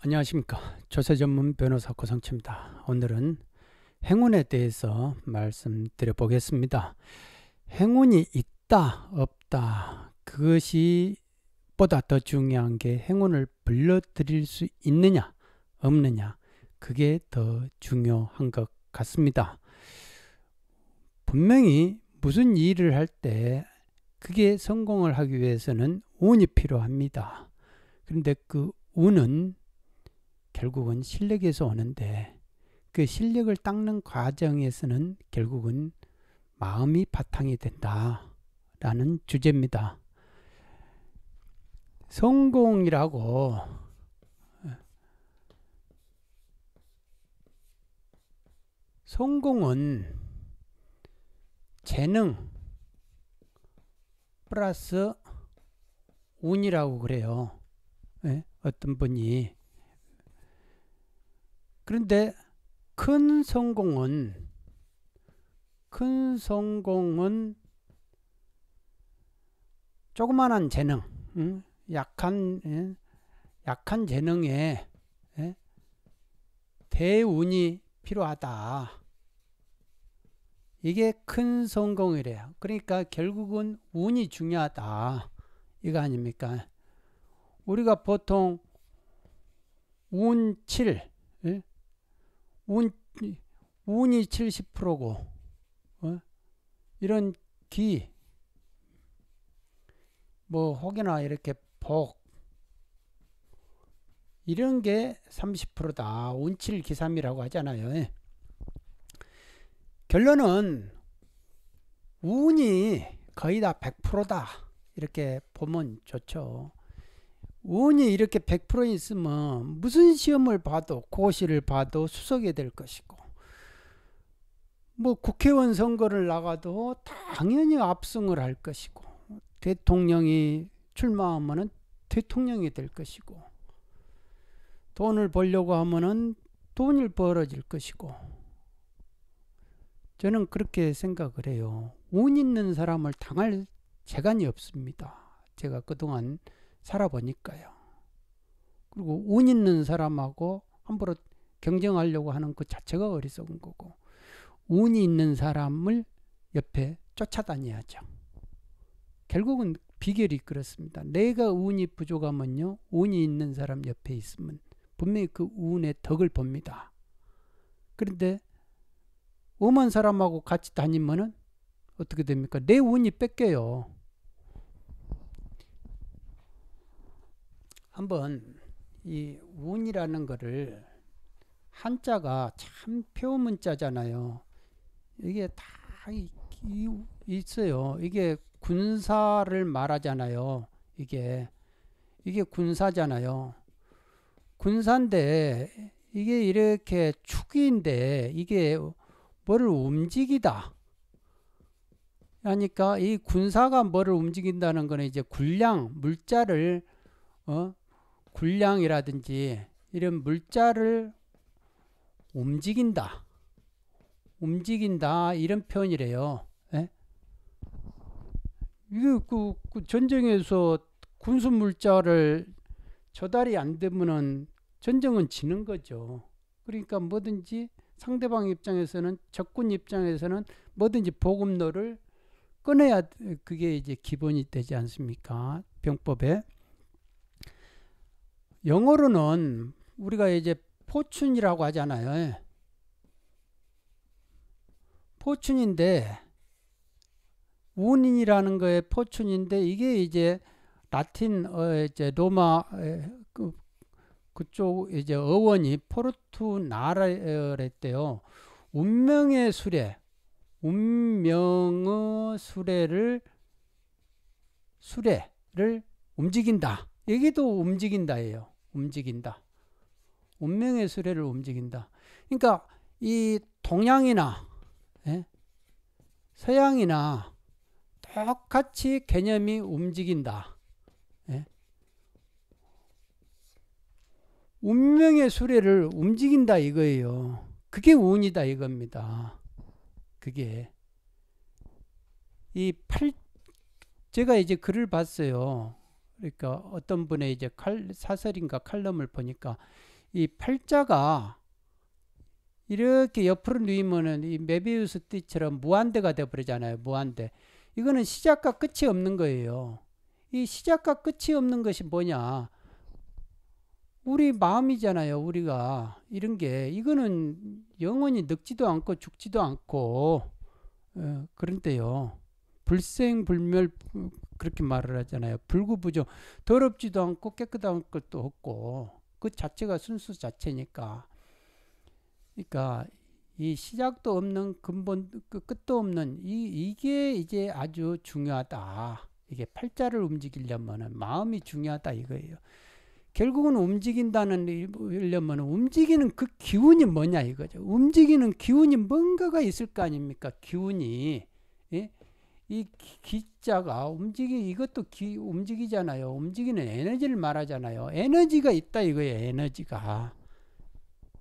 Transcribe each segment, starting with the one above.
안녕하십니까. 조세 전문 변호사 고성치입니다. 오늘은 행운에 대해서 말씀드려 보겠습니다. 행운이 있다, 없다. 그것이 보다 더 중요한 게 행운을 불러들일 수 있느냐, 없느냐. 그게 더 중요한 것 같습니다. 분명히 무슨 일을 할 때 그게 성공을 하기 위해서는 운이 필요합니다. 그런데 그 운은 결국은 실력에서 오는데 그 실력을 닦는 과정에서는 결국은 마음이 바탕이 된다라는 주제입니다. 성공이라고 성공은 재능 플러스 운이라고 그래요. 예? 어떤 분이 그런데 큰 성공은 큰 성공은 조그만한 재능, 응? 약한 예? 약한 재능에 예? 대운이 필요하다. 이게 큰 성공이래요. 그러니까 결국은 운이 중요하다. 이거 아닙니까? 우리가 보통 운 7, 운, 운이 70%고 어? 이런 기, 뭐 혹이나 이렇게 복 이런 게 30%다. 운칠기삼이라고 하잖아요. 결론은 운이 거의 다 100%다. 이렇게 보면 좋죠. 운이 이렇게 100% 있으면 무슨 시험을 봐도 고시를 봐도 수석이 될 것이고 뭐 국회의원 선거를 나가도 당연히 압승을 할 것이고 대통령이 출마하면 대통령이 될 것이고 돈을 벌려고 하면 돈을 벌어질 것이고 저는 그렇게 생각을 해요. 운 있는 사람을 당할 재간이 없습니다. 제가 그동안 살아보니까요. 그리고 운 있는 사람하고 함부로 경쟁하려고 하는 그 자체가 어리석은 거고 운이 있는 사람을 옆에 쫓아다녀야죠. 결국은 비결이 그렇습니다. 내가 운이 부족하면요. 운이 있는 사람 옆에 있으면 분명히 그 운의 덕을 봅니다. 그런데 엄한 사람하고 같이 다니면은 어떻게 됩니까? 내 운이 뺏겨요. 한번 이 운이라는 거를 한자가 참 표문자잖아요. 이게 다 있어요. 이게 군사를 말하잖아요. 이게 이게 군사잖아요. 군사인데 이게 이렇게 축인데 이게 뭐를 움직이다. 그러니까 이 군사가 뭐를 움직인다는 거는 이제 군량 물자를 어? 군량이라든지 이런 물자를 움직인다. 움직인다 이런 표현이래요. 예? 이거 그, 그 전쟁에서 군수 물자를 조달이 안 되면은 전쟁은 지는 거죠. 그러니까 뭐든지 상대방 입장에서는 적군 입장에서는 뭐든지 보급로를 꺼내야 그게 이제 기본이 되지 않습니까? 병법에. 영어로는 우리가 이제 포춘이라고 하잖아요. 예. 포춘인데 운인이라는 거에 포춘인데 이게 이제 라틴 어 이제 로마 예, 그 그쪽 이제 어원이 포르투나라랬대요. 운명의 수레, 운명의 수레를 수레를 움직인다. 여기도 움직인다예요. 움직인다. 운명의 수레를 움직인다. 그러니까 이 동양이나 예? 서양이나 똑같이 개념이 움직인다. 예? 운명의 수레를 움직인다 이거예요. 그게 운이다 이겁니다. 그게 이 팔 제가 이제 글을 봤어요. 그러니까 어떤 분의 이제 칼, 사설인가 칼럼을 보니까 이 팔자가 이렇게 옆으로 누이면은 이 메비우스 띠처럼 무한대가 되어버리잖아요. 무한대. 이거는 시작과 끝이 없는 거예요. 이 시작과 끝이 없는 것이 뭐냐? 우리 마음이잖아요. 우리가 이런 게 이거는 영원히 늙지도 않고 죽지도 않고 어, 그런데요. 불생불멸 그렇게 말을 하잖아요. 불구부정 더럽지도 않고 깨끗한 것도 없고 그 자체가 순수 자체니까. 그러니까 이 시작도 없는 근본 그 끝도 없는 이 이게 이제 아주 중요하다. 이게 팔자를 움직이려면은 마음이 중요하다 이거예요. 결국은 움직인다는 일려면 움직이는 그 기운이 뭐냐 이거죠. 움직이는 기운이 뭔가가 있을 거 아닙니까? 기운이 예? 이 기자가 움직이 이것도 기, 움직이잖아요. 움직이는 에너지를 말하잖아요. 에너지가 있다 이거예요. 에너지가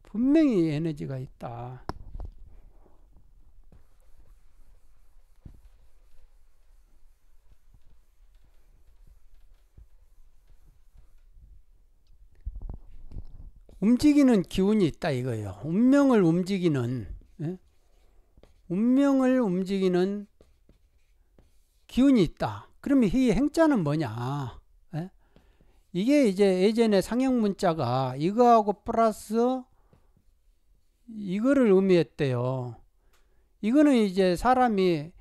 분명히 에너지가 있다. 움직이는 기운이 있다 이거예요. 운명을 움직이는 예? 운명을 움직이는 기운이 있다. 그러면 이 행자는 뭐냐? 에? 예? 이게 이제 예전에 상형 문자가 이거하고 플러스 이거를 의미했대요. 이거는 이제 사람이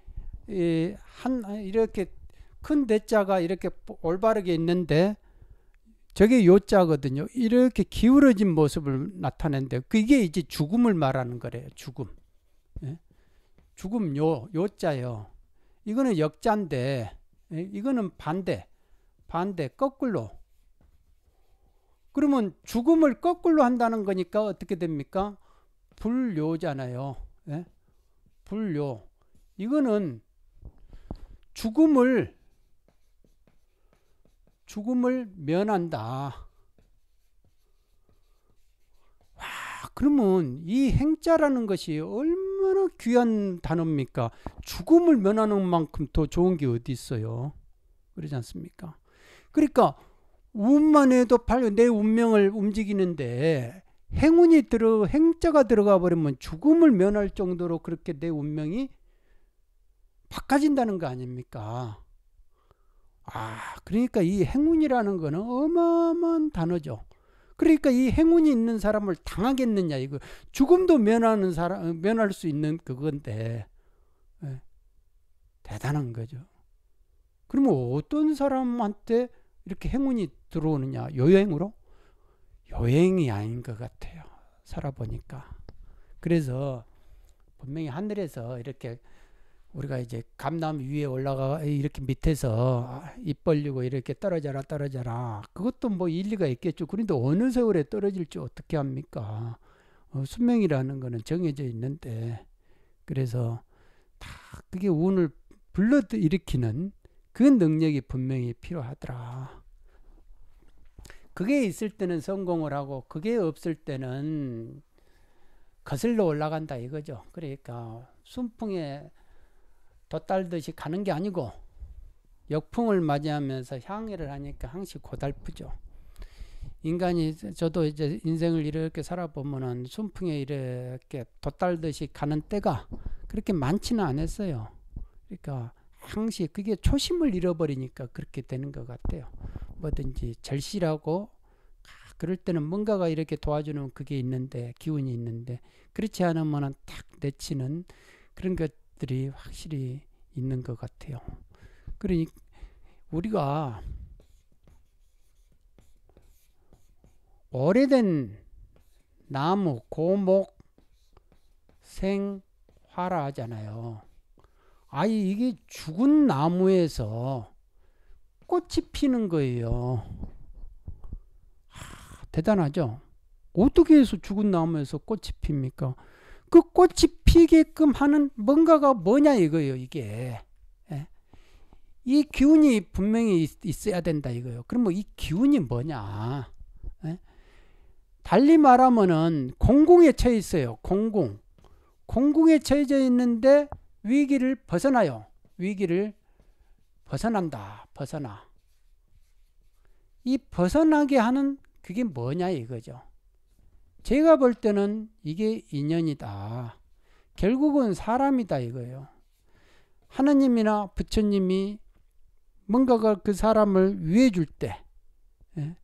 한 이렇게 큰 대자가 이렇게 올바르게 있는데 저게 요자거든요. 이렇게 기울어진 모습을 나타낸데 그게 이제 죽음을 말하는 거래요. 죽음. 예? 죽음 요 요자요. 이거는 역자인데 예, 이거는 반대 반대 거꾸로 그러면 죽음을 거꾸로 한다는 거니까 어떻게 됩니까? 불료잖아요. 예? 불료. 이거는 죽음을 죽음을 면한다. 와, 그러면 이 행자라는 것이 얼마 얼마나 귀한 단어입니까? 죽음을 면하는 만큼 더 좋은 게 어디 있어요? 그러지 않습니까? 그러니까 운만 해도 내 운명을 움직이는데 행운이 들어 행자가 들어가 버리면 죽음을 면할 정도로 그렇게 내 운명이 바꿔진다는 거 아닙니까? 아, 그러니까 이 행운이라는 거는 어마어마한 단어죠. 그러니까 이 행운이 있는 사람을 당하겠느냐 이거 죽음도 면하는 사람 면할 수 있는 그건데 예. 대단한 거죠. 그러면 어떤 사람한테 이렇게 행운이 들어오느냐 여행으로 여행이 아닌 것 같아요. 살아보니까 그래서 분명히 하늘에서 이렇게 우리가 이제 감나무 위에 올라가 이렇게 밑에서 아, 입 벌리고 이렇게 떨어져라 떨어져라 그것도 뭐 일리가 있겠죠 그런데 어느 세월에 떨어질 지 어떻게 합니까 어, 수명이라는 거는 정해져 있는데 그래서 다 그게 운을 불러 일으키는 그 능력이 분명히 필요하더라 그게 있을 때는 성공을 하고 그게 없을 때는 거슬러 올라간다 이거죠 그러니까 순풍에 돛달듯이 가는 게 아니고 역풍을 맞이하면서 향해를 하니까 항시 고달프죠. 인간이 저도 이제 인생을 이렇게 살아보면은 순풍에 이렇게 돛달듯이 가는 때가 그렇게 많지는 않았어요. 그러니까 항시 그게 초심을 잃어버리니까 그렇게 되는 것 같아요. 뭐든지 절실하고 아, 그럴 때는 뭔가가 이렇게 도와주는 그게 있는데 기운이 있는데 그렇지 않으면은 탁 내치는 그런 것 것들이 확실히 있는 것 같아요. 그러니 우리가 오래된 나무, 고목, 생, 화라 하잖아요. 아예 이게 죽은 나무에서 꽃이 피는 거예요. 하, 대단하죠? 어떻게 해서 죽은 나무에서 꽃이 핍니까? 그 꽃이 피게끔 하는 뭔가가 뭐냐 이거예요 이게 예. 이 기운이 분명히 있, 어야 된다 이거예요 그러면 뭐 이 기운이 뭐냐 예. 달리 말하면은 공공에 처해 있어요 공공 공공에 처해져 있는데 위기를 벗어나요 위기를 벗어난다 벗어나 이 벗어나게 하는 그게 뭐냐 이거죠 제가 볼 때는 이게 인연이다 결국은 사람이다 이거예요. 하나님이나 부처님이 뭔가가 그 사람을 위해 줄 때, 예?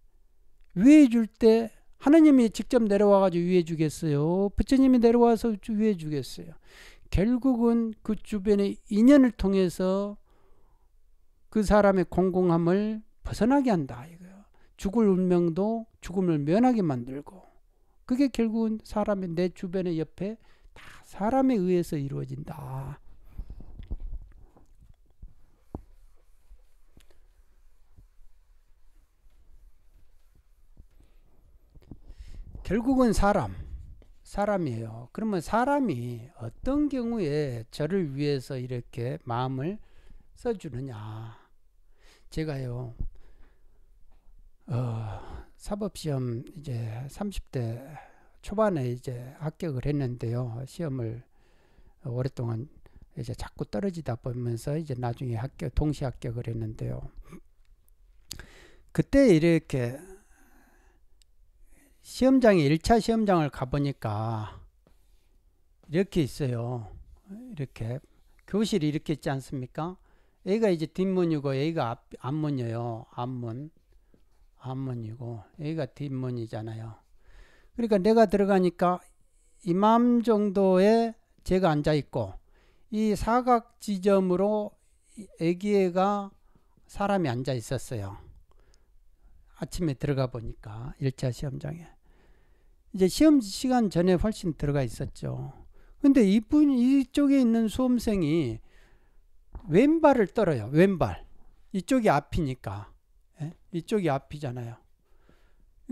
위해 줄 때 하나님이 직접 내려와가지고 위해 주겠어요? 부처님이 내려와서 위해 주겠어요? 결국은 그 주변의 인연을 통해서 그 사람의 공공함을 벗어나게 한다 이거예요. 죽을 운명도 죽음을 면하게 만들고 그게 결국은 사람의 내 주변의 옆에 다 사람에 의해서 이루어진다. 결국은 사람, 사람이에요. 그러면 사람이 어떤 경우에 저를 위해서 이렇게 마음을 써주느냐. 제가요, 어, 사법시험 이제 30대 초반에 이제 합격을 했는데요. 시험을 오랫동안 이제 자꾸 떨어지다 보면서 이제 나중에 합격, 동시 합격을 했는데요. 그때 이렇게 시험장에 1차 시험장을 가보니까 이렇게 있어요. 이렇게 교실이 이렇게 있지 않습니까? A가 이제 뒷문이고 A가 앞, 앞문이에요. 앞문. 앞문이고 A가 뒷문이잖아요. 그러니까 내가 들어가니까 이맘 정도에 제가 앉아 있고 이 사각 지점으로 애기애가 사람이 앉아 있었어요. 아침에 들어가 보니까 1차 시험장에 이제 시험 시간 전에 훨씬 들어가 있었죠. 근데 이분 이쪽에 있는 수험생이 왼발을 떨어요. 왼발. 이쪽이 앞이니까. 예? 이쪽이 앞이잖아요.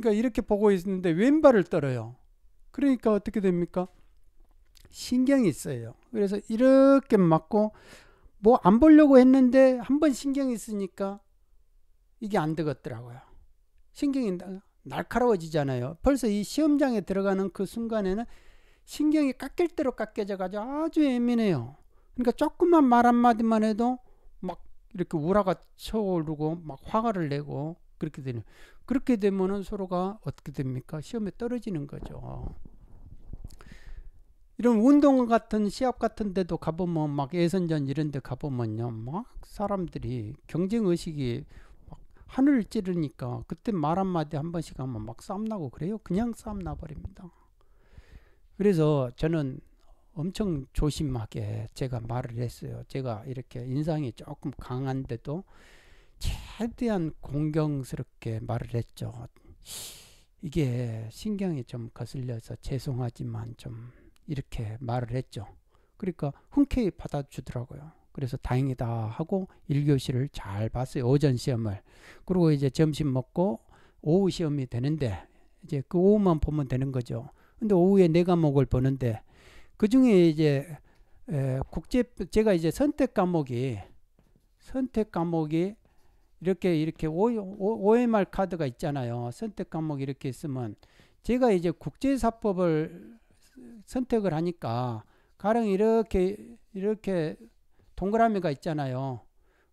그러니까 이렇게 보고 있는데 왼발을 떨어요. 그러니까 어떻게 됩니까? 신경이 있어요. 그래서 이렇게 맞고 뭐 안 보려고 했는데 한 번 신경이 있으니까 이게 안 되겠더라고요. 신경이 날카로워지잖아요. 벌써 이 시험장에 들어가는 그 순간에는 신경이 깎일 대로 깎여져 가지고 아주 예민해요. 그러니까 조금만 말 한마디만 해도 막 이렇게 우라가 쳐오르고 막 화가를 내고 그렇게 되는 그렇게 되면은 서로가 어떻게 됩니까? 시험에 떨어지는 거죠. 이런 운동 같은 시합 같은 데도 가보면 막 예선전 이런 데 가보면요. 막 사람들이 경쟁의식이 막 하늘을 찌르니까 그때 말 한마디 한 번씩 하면 막 싸움나고 그래요. 그냥 싸움나버립니다. 그래서 저는 엄청 조심하게 제가 말을 했어요. 제가 이렇게 인상이 조금 강한데도 최대한 공경스럽게 말을 했죠. 이게 신경이 좀 거슬려서 죄송하지만 좀 이렇게 말을 했죠. 그러니까 흔쾌히 받아주더라고요. 그래서 다행이다 하고 1교시를 잘 봤어요. 오전 시험을. 그리고 이제 점심 먹고 오후 시험이 되는데 이제 그 오후만 보면 되는 거죠. 근데 오후에 네 과목을 보는데 그 중에 이제 국제 제가 이제 선택 과목이 선택 과목이 이렇게 이렇게 O, m r 카드가 있잖아요. 선택 과목 이렇게 있으면 제가 이제 국제사법을 선택을 하니까 가령 이렇게 이렇게 동그라미가 있잖아요.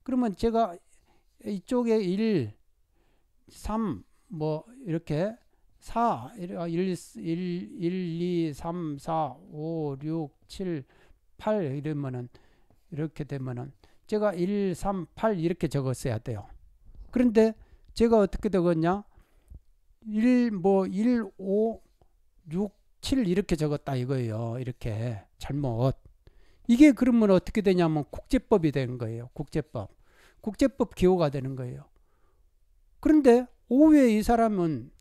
그러면 제가 이쪽에 1, 3, 뭐 이렇게 4, 1, 1, 1 2, 3, 4, 5, 6, 7, 8 이러면은 이렇게 되면은 제가 1, 3, 8 이렇게 적었어야 돼요. 그런데 제가 어떻게 되겠냐? 1, 뭐, 1, 5, 6, 7 이렇게 적었다 이거예요. 이렇게. 잘못. 이게 그러면 어떻게 되냐면 국제법이 되는 거예요. 국제법. 국제법 기호가 되는 거예요. 그런데 오후에 이 사람은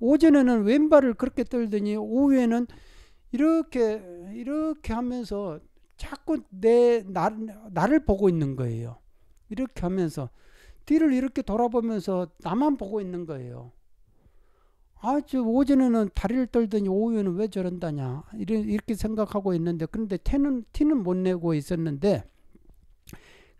오전에는 왼발을 그렇게 떨더니 오후에는 이렇게 이렇게 하면서 자꾸 내 나, 나를 보고 있는 거예요. 이렇게 하면서 뒤를 이렇게 돌아보면서 나만 보고 있는 거예요. 아, 저 오전에는 다리를 떨더니 오후에는 왜 저런다냐. 이렇게 생각하고 있는데, 그런데 티는, 티는 못 내고 있었는데,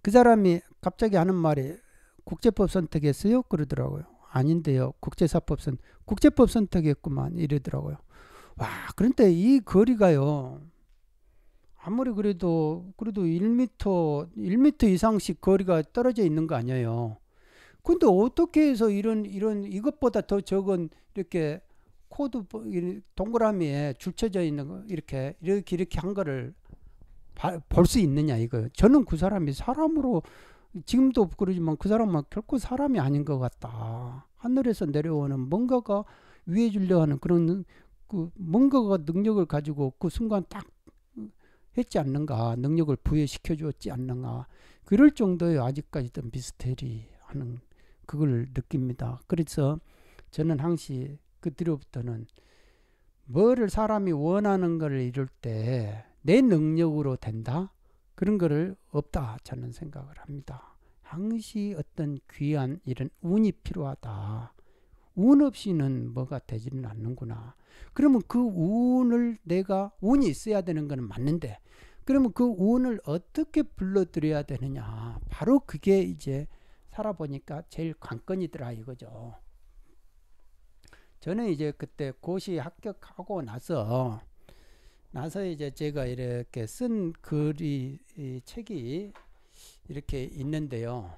그 사람이 갑자기 하는 말이 국제법 선택했어요? 그러더라고요. 아닌데요. 국제사법 선, 국제법 선택했구만. 이러더라고요. 와, 그런데 이 거리가요. 아무리 그래도 그래도 1미터 1미터 이상씩 거리가 떨어져 있는 거 아니에요. 근데 어떻게 해서 이런 이런 이것보다 더 적은 이렇게 코드 동그라미에 줄쳐져 있는 거 이렇게 이렇게 이렇게 한 거를 볼 수 있느냐 이거예요. 저는 그 사람이 사람으로 지금도 그러지만 그 사람은 결코 사람이 아닌 것 같다. 하늘에서 내려오는 뭔가가 위해 주려 하는 그런 그 뭔가가 능력을 가지고 그 순간 딱 했지 않는가 능력을 부여시켜 주었지 않는가 그럴 정도의 아직까지도 미스테리 하는 그걸 느낍니다. 그래서 저는 항시 그들로부터는 뭐를 사람이 원하는 걸 이룰 때 내 능력으로 된다 그런 거를 없다 저는 생각을 합니다. 항시 어떤 귀한 이런 운이 필요하다. 운 없이는 뭐가 되지는 않는구나. 그러면 그 운을 내가 운이 있어야 되는 건 맞는데 그러면 그 운을 어떻게 불러들여야 되느냐. 바로 그게 이제 살아보니까 제일 관건이더라 이거죠. 저는 이제 그때 고시 합격하고 나서 나서 이제 제가 이렇게 쓴 글이 책이 이렇게 있는데요.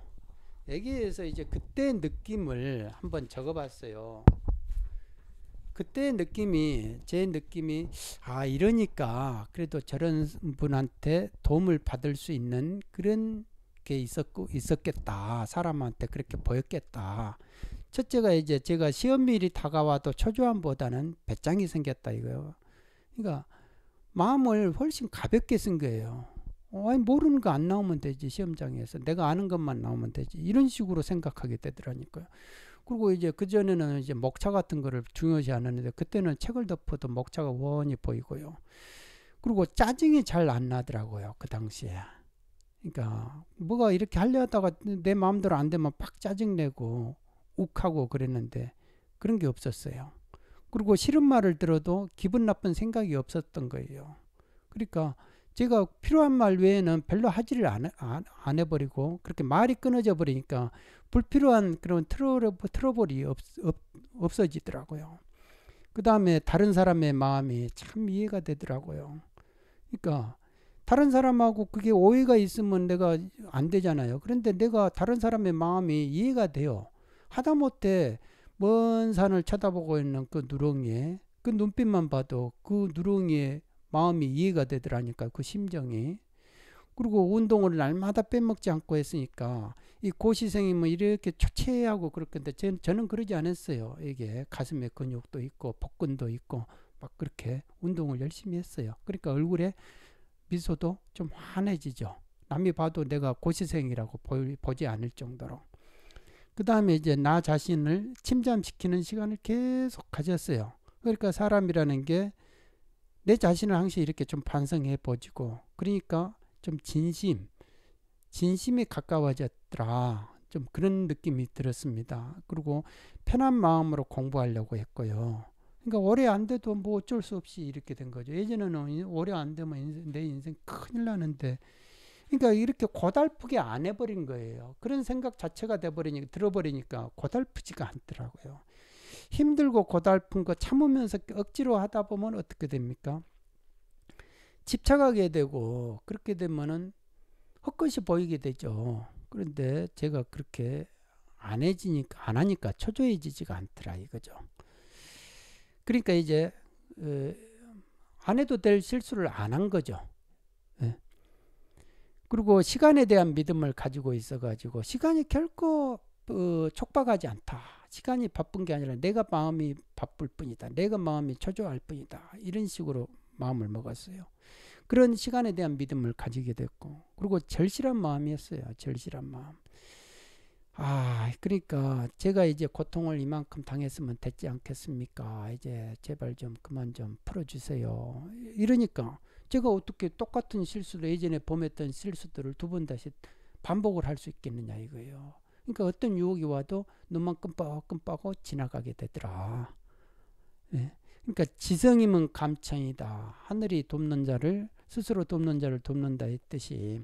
여기에서 이제 그때 느낌을 한번 적어봤어요. 그때 느낌이 제 느낌이 아 이러니까 그래도 저런 분한테 도움을 받을 수 있는 그런 게 있었고 있었겠다 사람한테 그렇게 보였겠다 첫째가 이제 제가 시험일이 다가와도 초조함보다는 배짱이 생겼다 이거요 그러니까 마음을 훨씬 가볍게 쓴 거예요 아니 모르는 거 안 나오면 되지 시험장에서 내가 아는 것만 나오면 되지 이런 식으로 생각하게 되더라니까요. 그리고 이제 그 전에는 이제 목차 같은 거를 중요시 안 하는데 그때는 책을 덮어도 목차가 원히 보이고요. 그리고 짜증이 잘 안 나더라고요 그 당시에. 그러니까 뭐가 이렇게 하려 다가내 마음대로 안 되면 빡 짜증 내고 욱하고 그랬는데 그런 게 없었어요. 그리고 싫은 말을 들어도 기분 나쁜 생각이 없었던 거예요. 그러니까 제가 필요한 말 외에는 별로 하지를 안, 안, 안 해버리고 그렇게 말이 끊어져 버리니까 불필요한 그런 트러블, 트러블이 없, 없, 없어지더라고요. 그 다음에 다른 사람의 마음이 참 이해가 되더라고요. 그러니까 다른 사람하고 그게 오해가 있으면 내가 안 되잖아요. 그런데 내가 다른 사람의 마음이 이해가 돼요. 하다못해 먼 산을 쳐다보고 있는 그 누렁이에 그 눈빛만 봐도 그 누렁이에 마음이 이해가 되더라니까 그 심정이 그리고 운동을 날마다 빼먹지 않고 했으니까 이 고시생이 뭐 이렇게 초췌하고 그렇겠는데 저는, 저는 그러지 않았어요 이게 가슴에 근육도 있고 복근도 있고 막 그렇게 운동을 열심히 했어요 그러니까 얼굴에 미소도 좀 환해지죠 남이 봐도 내가 고시생이라고 보, 지 않을 정도로 그 다음에 이제 나 자신을 침잠시키는 시간을 계속 가졌어요 그러니까 사람이라는 게내 자신을 항상 이렇게 좀 반성해 보지고 그러니까 좀 진심 진심에 가까워졌더라 좀 그런 느낌이 들었습니다 그리고 편한 마음으로 공부하려고 했고요 그러니까 오래 안 돼도 뭐 어쩔 수 없이 이렇게 된 거죠 예전에는 오래 안 되면 인생, 내 인생 큰일 나는데 그러니까 이렇게 고달프게 안 해버린 거예요 그런 생각 자체가 돼버리니까 들어버리니까 고달프지가 않더라고요 힘들고 고달픈 거 참으면서 억지로 하다 보면 어떻게 됩니까? 집착하게 되고 그렇게 되면은 헛것이 보이게 되죠. 그런데 제가 그렇게 안 해지니까 안 하니까 초조해지지가 않더라 이거죠. 그러니까 이제 에, 어, 안 해도 될 실수를 안 한 거죠. 예. 그리고 시간에 대한 믿음을 가지고 있어 가지고 시간이 결코 어, 촉박하지 않다 시간이 바쁜 게 아니라 내가 마음이 바쁠 뿐이다. 내가 마음이 초조할 뿐이다. 이런 식으로 마음을 먹었어요. 그런 시간에 대한 믿음을 가지게 됐고 그리고 절실한 마음이었어요. 절실한 마음. 아, 그러니까 제가 이제 고통을 이만큼 당했으면 됐지 않겠습니까? 이제 제발 좀 그만 좀 풀어주세요. 이러니까 제가 어떻게 똑같은 실수를 예전에 범했던 실수들을 두 번 다시 반복을 할 수 있겠느냐 이거예요. 그러니까 어떤 유혹이 와도 눈만 끔뻑끔뻑하고 지나가게 되더라. 예. 그러니까 지성임은 감청이다. 하늘이 돕는 자를 스스로 돕는 자를 돕는다 했듯이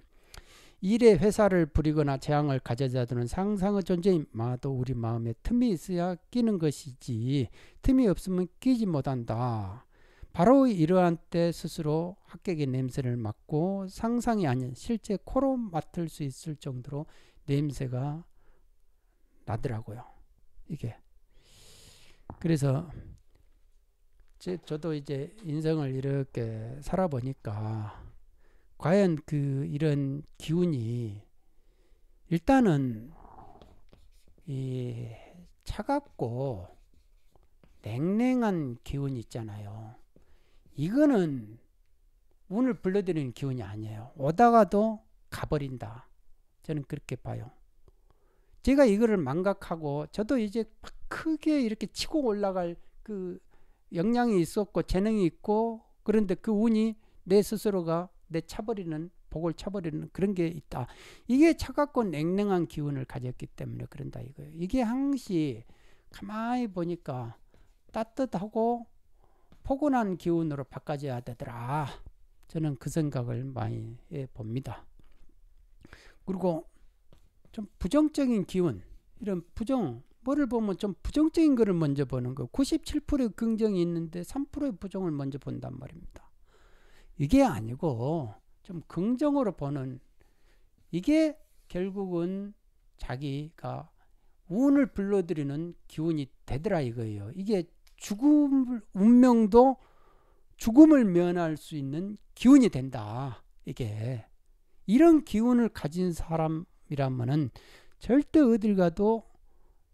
일의 회사를 부리거나 재앙을 가져다두는 상상의 존재인 마도 우리 마음에 틈이 있어야 끼는 것이지 틈이 없으면 끼지 못한다. 바로 이러한 때 스스로 합격의 냄새를 맡고 상상이 아닌 실제 코로 맡을 수 있을 정도로 냄새가 나더라고요. 이게. 그래서 제, 저도 이제 인생을 이렇게 살아보니까 과연 그 이런 기운이 일단은 이 차갑고 냉랭한 기운이 있잖아요. 이거는 운을 불러들이는 기운이 아니에요. 오다가도 가버린다. 저는 그렇게 봐요. 제가 이거를 망각하고 저도 이제 크게 이렇게 치고 올라갈 그 역량이 있었고 재능이 있고 그런데 그 운이 내 스스로가 내 차버리는 복을 차버리는 그런 게 있다. 이게 차갑고 냉랭한 기운을 가졌기 때문에 그런다 이거예요. 이게 항시 가만히 보니까 따뜻하고 포근한 기운으로 바꿔져야 되더라. 저는 그 생각을 많이 해 봅니다. 그리고 좀 부정적인 기운, 이런 부정, 뭐를 보면 좀 부정적인 것을 먼저 보는 거. 97%의 긍정이 있는데 3%의 부정을 먼저 본단 말입니다. 이게 아니고 좀 긍정으로 보는 이게 결국은 자기가 운을 불러들이는 기운이 되더라 이거예요. 이게 죽음 운명도 죽음을 면할 수 있는 기운이 된다. 이게 이런 기운을 가진 사람 이라면은 절대 어딜 가도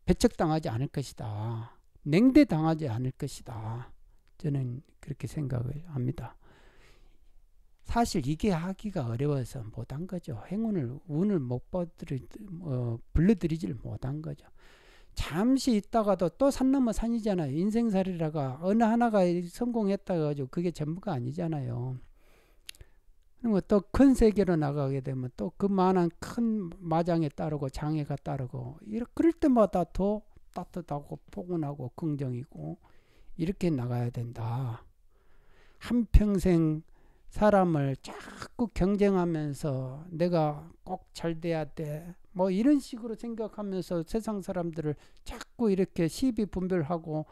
배척당하지 않을 것이다. 냉대당하지 않을 것이다. 저는 그렇게 생각을 합니다. 사실 이게 하기가 어려워서 못한 거죠. 행운을 운을 못 받들이 어, 불러들이질 못한 거죠. 잠시 있다가도 또산 넘어 산이잖아요. 인생살이라가 어느 하나가 성공했다 가지고 그게 전부가 아니잖아요. 그리고 또큰 세계로 나가게 되면 또 그만한 큰 마장에 따르고 장애가 따르고 이렇게 그럴 때마다 더 따뜻하고 포근하고 긍정이고 이렇게 나가야 된다. 한평생 사람을 자꾸 경쟁하면서 내가 꼭 잘 돼야 돼. 뭐 이런 식으로 생각하면서 세상 사람들을 자꾸 이렇게 시비 분별하고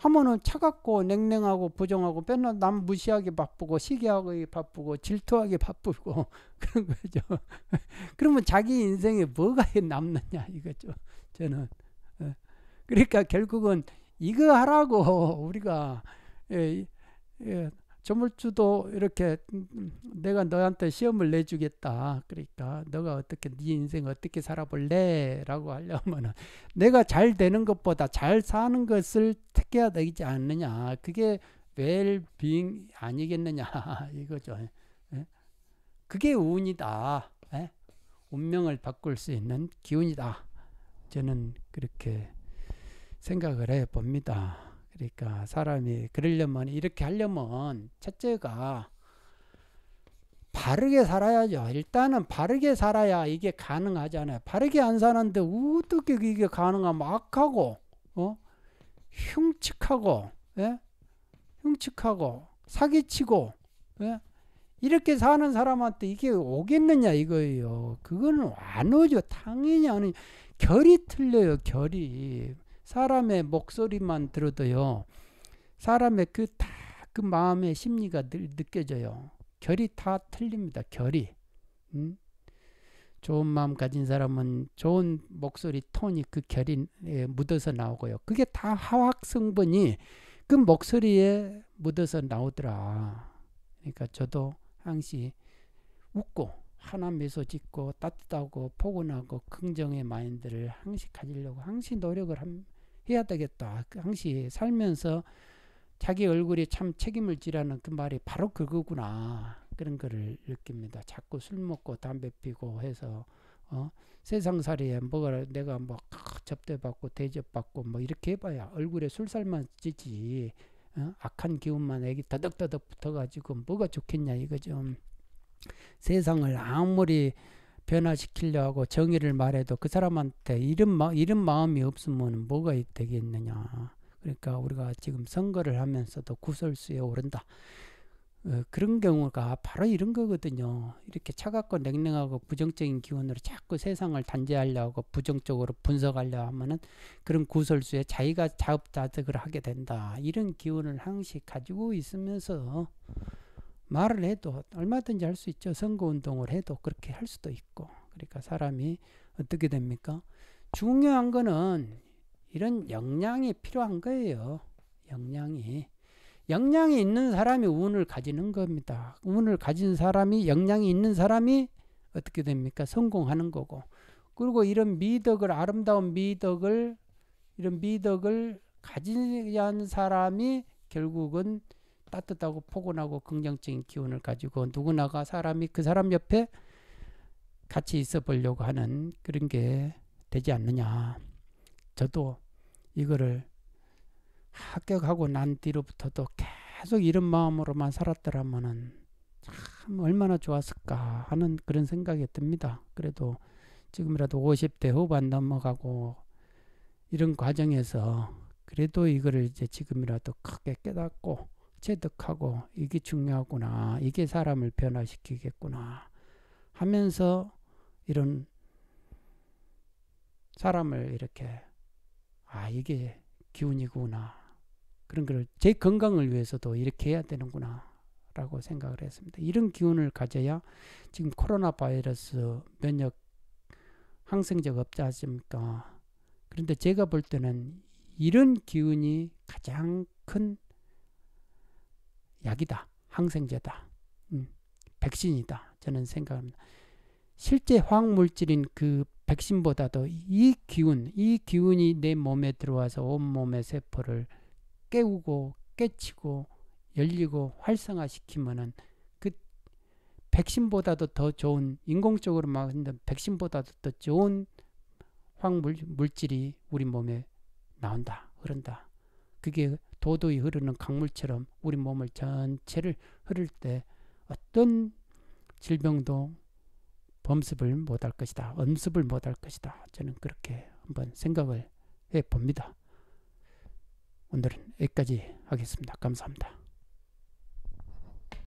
하모는 차갑고 냉랭하고 부정하고 맨날 남 무시하기 바쁘고 시기하기 바쁘고 질투하기 바쁘고 그런 거죠. 그러면 자기 인생에 뭐가 남느냐 이거죠. 저는 예. 그러니까 결국은 이거 하라고 우리가 예, 예, 조물주도 이렇게 음, 음, 내가 너한테 시험을 내주겠다. 그러니까 너가 어떻게 네 인생 어떻게 살아볼래? 라고 하려면은 내가 잘 되는 것보다 잘 사는 것을 택해야 되지 않느냐. 그게 웰빙 아니겠느냐 이거죠. 예? 그게 운이다. 예? 운명을 바꿀 수 있는 기운이다. 저는 그렇게 생각을 해 봅니다. 그러니까 사람이 그러려면 이렇게 하려면 첫째가 바르게 살아야죠. 일단은 바르게 살아야 이게 가능하잖아요. 바르게 안 사는데 어떻게 이게 가능하면 악하고 어? 흉측하고 예? 흉측하고 사기치고 예? 이렇게 사는 사람한테 이게 오겠느냐 이거예요. 그거는 안 오죠. 당연히 안 오죠. 결이 틀려요. 결이. 사람의 목소리만 들어도요. 사람의 그 다 그 마음의 심리가 늘 느껴져요. 결이 다 틀립니다. 결이. 음? 좋은 마음 가진 사람은 좋은 목소리 톤이 그 결이 묻어서 나오고요. 그게 다 화학 성분이 그 목소리에 묻어서 나오더라. 그러니까 저도 항시 웃고 하나 미소 짓고 따뜻하고 포근하고 긍정의 마인드를 항시 가지려고 항시 노력을 합니다. 해야 되겠다. 그 당시 살면서 자기 얼굴이 참 책임을 지라는 그 말이 바로 그거구나. 그런 거를 느낍니다. 자꾸 술 먹고 담배 피고 해서 어? 세상살이에 뭐가 내가 뭐 접대받고 대접받고 뭐 이렇게 해봐야 얼굴에 술살만 찌지 어? 악한 기운만 애기 더덕더덕 붙어가지고 뭐가 좋겠냐 이거 좀 세상을 아무리 변화시키려 하고 정의를 말해도 그 사람한테 이런, 마, 이런 마음이 없으면 뭐가 되겠느냐. 그러니까 우리가 지금 선거를 하면서도 구설수에 오른다. 어, 그런 경우가 바로 이런 거거든요. 이렇게 차갑고 냉랭하고 부정적인 기운으로 자꾸 세상을 단죄하려고 부정적으로 분석하려 하면은 그런 구설수에 자기가 자업자득을 하게 된다. 이런 기운을 항시 가지고 있으면서 말을 해도 얼마든지 할 수 있죠. 선거운동을 해도 그렇게 할 수도 있고. 그러니까 사람이 어떻게 됩니까? 중요한 거는 이런 역량이 필요한 거예요. 역량이. 역량이 있는 사람이 운을 가지는 겁니다. 운을 가진 사람이, 역량이 있는 사람이 어떻게 됩니까? 성공하는 거고. 그리고 이런 미덕을, 아름다운 미덕을, 이런 미덕을 가지지 않 사람이 결국은 따뜻하고 포근하고 긍정적인 기운을 가지고 누구나가 사람이 그 사람 옆에 같이 있어 보려고 하는 그런 게 되지 않느냐. 저도 이거를 합격하고 난 뒤로부터도 계속 이런 마음으로만 살았더라면은 참 얼마나 좋았을까 하는 그런 생각이 듭니다. 그래도 지금이라도 50대 후반 넘어가고 이런 과정에서 그래도 이거를 이제 지금이라도 크게 깨닫고 체득하고 이게 중요하구나. 이게 사람을 변화시키겠구나. 하면서 이런 사람을 이렇게 아 이게 기운이구나. 그런 걸 제 건강을 위해서도 이렇게 해야 되는구나. 라고 생각을 했습니다. 이런 기운을 가져야 지금 코로나 바이러스 면역 항생제가 없지 않습니까? 그런데 제가 볼 때는 이런 기운이 가장 큰 약이다. 항생제다. 음, 백신이다. 저는 생각합니다. 실제 화학물질인 그 백신보다도 이 기운, 이 기운이 내 몸에 들어와서 온몸의 세포를 깨우고 깨치고 열리고 활성화시키면은 그 백신보다도 더 좋은 인공적으로 만든 백신보다도 더 좋은 화학 물질이 우리 몸에 나온다, 흐른다. 그게 도도히 흐르는 강물처럼 우리 몸을 전체를 흐를 때 어떤 질병도 범습을 못할 것이다. 엄습을 못할 것이다. 저는 그렇게 한번 생각을 해 봅니다. 오늘은 여기까지 하겠습니다. 감사합니다.